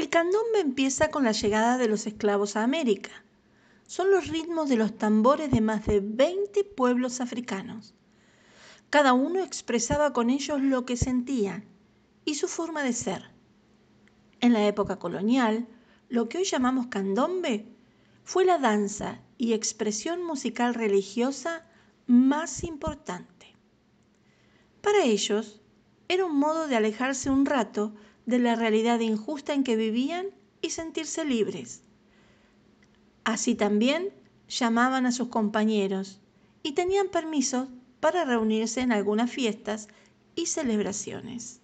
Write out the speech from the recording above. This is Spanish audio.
El candombe empieza con la llegada de los esclavos a América. Son los ritmos de los tambores de más de 20 pueblos africanos. Cada uno expresaba con ellos lo que sentía y su forma de ser. En la época colonial, lo que hoy llamamos candombe fue la danza y expresión musical religiosa más importante. Para ellos, era un modo de alejarse un rato de la realidad injusta en que vivían y sentirse libres. Así también llamaban a sus compañeros y tenían permiso para reunirse en algunas fiestas y celebraciones.